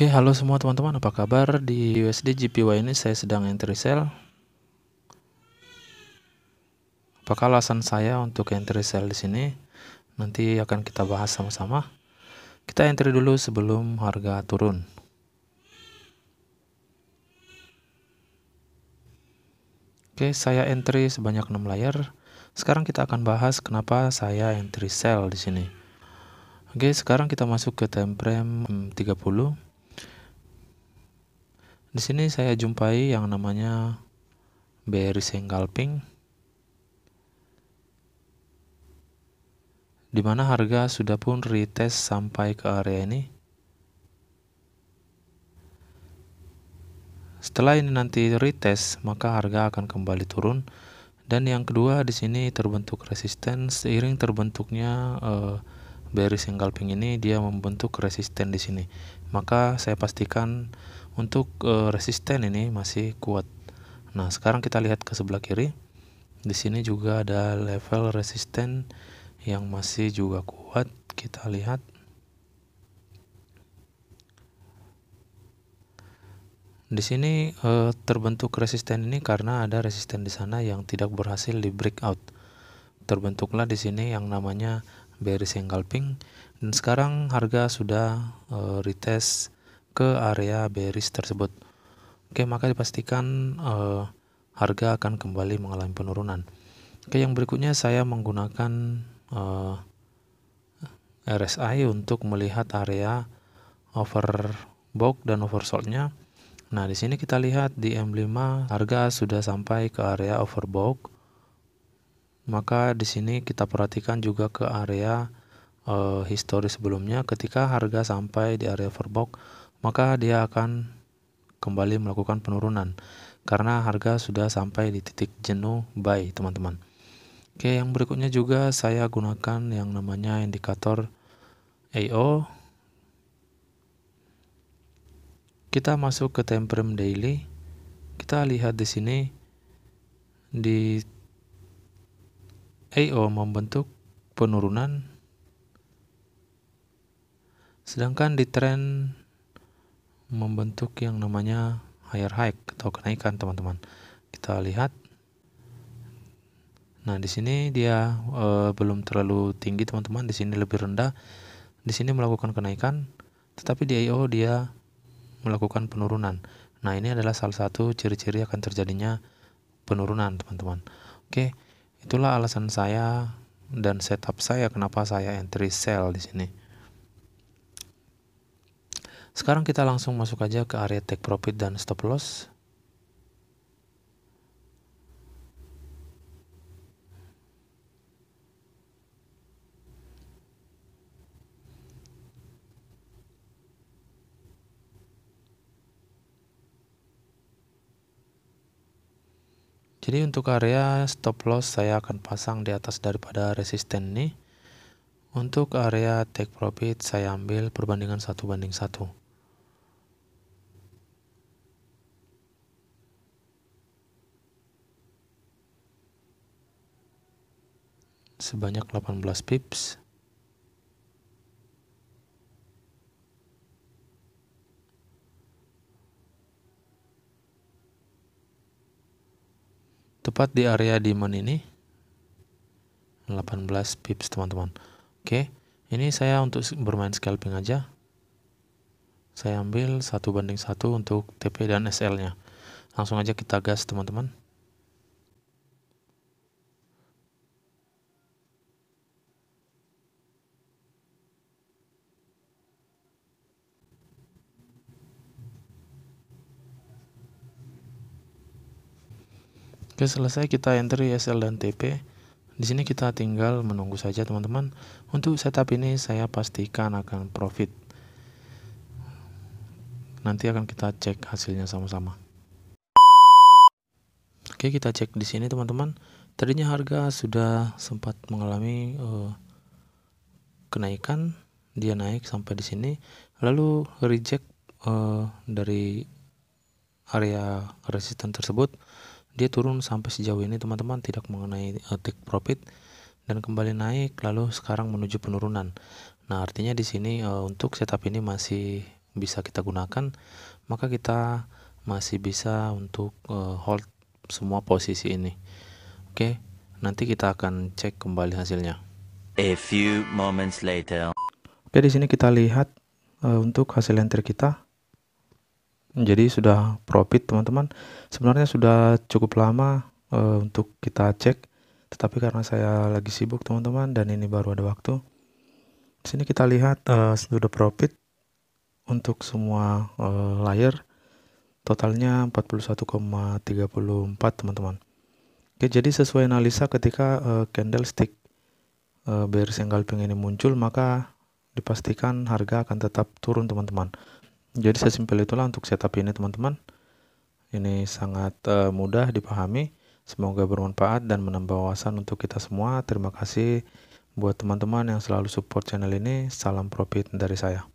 Oke, halo semua teman-teman, apa kabar? Di USD GPY ini saya sedang entry sell. Apakah alasan saya untuk entry sell di sini? Nanti akan kita bahas sama-sama. Kita entry dulu sebelum harga turun. Oke, saya entry sebanyak 6 layar. Sekarang kita akan bahas kenapa saya entry sell di sini. Oke, sekarang kita masuk ke time frame 30 hmm, di sini saya jumpai yang namanya bearish engulfing di mana harga sudah pun retest sampai ke area ini. Setelah ini nanti retest, maka harga akan kembali turun. Dan yang kedua di sini terbentuk resisten seiring terbentuknya eh, yang galping ini dia membentuk resisten di sini maka saya pastikan untuk e, resisten ini masih kuat nah sekarang kita lihat ke sebelah kiri di sini juga ada level resisten yang masih juga kuat kita lihat Di sini e, terbentuk resisten ini karena ada resisten di sana yang tidak berhasil di breakout. Terbentuklah di sini yang namanya bearish yang galping dan sekarang harga sudah uh, retest ke area bearish tersebut oke maka dipastikan uh, harga akan kembali mengalami penurunan oke yang berikutnya saya menggunakan uh, eh, RSI untuk melihat area overbought dan oversoldnya nah di sini kita lihat di M5 harga sudah sampai ke area overbought maka di sini kita perhatikan juga ke area e, histori sebelumnya ketika harga sampai di area verbok maka dia akan kembali melakukan penurunan karena harga sudah sampai di titik jenuh buy teman-teman oke yang berikutnya juga saya gunakan yang namanya indikator AO kita masuk ke time frame daily kita lihat di sini di IO membentuk penurunan sedangkan di tren membentuk yang namanya higher high atau kenaikan teman-teman kita lihat nah di sini dia e, belum terlalu tinggi teman-teman di sini lebih rendah di sini melakukan kenaikan tetapi di IO dia melakukan penurunan nah ini adalah salah satu ciri-ciri akan terjadinya penurunan teman-teman oke Itulah alasan saya dan setup saya kenapa saya entry sell di sini. Sekarang kita langsung masuk aja ke area take profit dan stop loss. jadi untuk area stop loss saya akan pasang di atas daripada resisten ini untuk area take profit saya ambil perbandingan satu banding satu. sebanyak 18 pips tepat di area demand ini 18 pips teman-teman oke ini saya untuk bermain scalping aja saya ambil satu banding satu untuk TP dan SL nya langsung aja kita gas teman-teman Oke, selesai kita enter SL dan TP. Di sini kita tinggal menunggu saja teman-teman. Untuk setup ini saya pastikan akan profit. Nanti akan kita cek hasilnya sama-sama. Oke, kita cek di sini teman-teman. Tadinya harga sudah sempat mengalami uh, kenaikan, dia naik sampai di sini, lalu reject uh, dari area resisten tersebut dia turun sampai sejauh ini teman-teman tidak mengenai uh, take profit dan kembali naik lalu sekarang menuju penurunan. Nah, artinya di sini uh, untuk setup ini masih bisa kita gunakan, maka kita masih bisa untuk uh, hold semua posisi ini. Oke, nanti kita akan cek kembali hasilnya. A few moments later. Oke, di sini kita lihat uh, untuk hasil enter kita jadi sudah profit teman-teman sebenarnya sudah cukup lama uh, untuk kita cek tetapi karena saya lagi sibuk teman-teman dan ini baru ada waktu di sini kita lihat uh, sudah profit untuk semua uh, eh, layer totalnya 41,34 teman-teman oke jadi sesuai analisa ketika uh, candlestick uh, bearish engulfing ini muncul maka dipastikan harga akan tetap turun teman-teman jadi saya simpel itulah untuk setup ini teman-teman ini sangat uh, mudah dipahami semoga bermanfaat dan menambah wawasan untuk kita semua terima kasih buat teman-teman yang selalu support channel ini salam profit dari saya